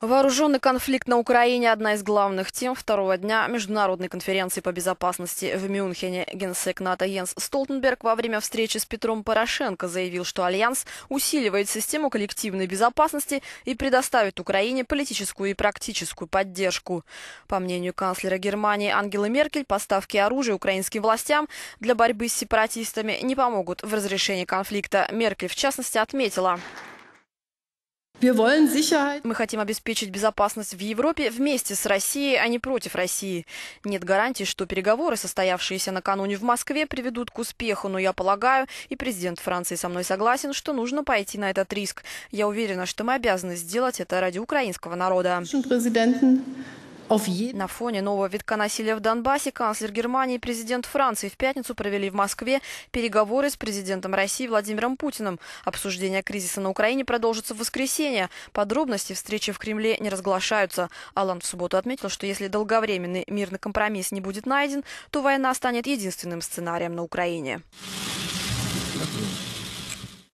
Вооруженный конфликт на Украине – одна из главных тем второго дня Международной конференции по безопасности в Мюнхене. Генсек НАТО Йенс Столтенберг во время встречи с Петром Порошенко заявил, что Альянс усиливает систему коллективной безопасности и предоставит Украине политическую и практическую поддержку. По мнению канцлера Германии Ангелы Меркель, поставки оружия украинским властям для борьбы с сепаратистами не помогут в разрешении конфликта. Меркель, в частности, отметила – мы хотим обеспечить безопасность в Европе вместе с Россией, а не против России. Нет гарантии, что переговоры, состоявшиеся накануне в Москве, приведут к успеху, но я полагаю, и президент Франции со мной согласен, что нужно пойти на этот риск. Я уверена, что мы обязаны сделать это ради украинского народа. На фоне нового витка насилия в Донбассе канцлер Германии и президент Франции в пятницу провели в Москве переговоры с президентом России Владимиром Путиным. Обсуждение кризиса на Украине продолжится в воскресенье. Подробности встречи в Кремле не разглашаются. Алан в субботу отметил, что если долговременный мирный компромисс не будет найден, то война станет единственным сценарием на Украине.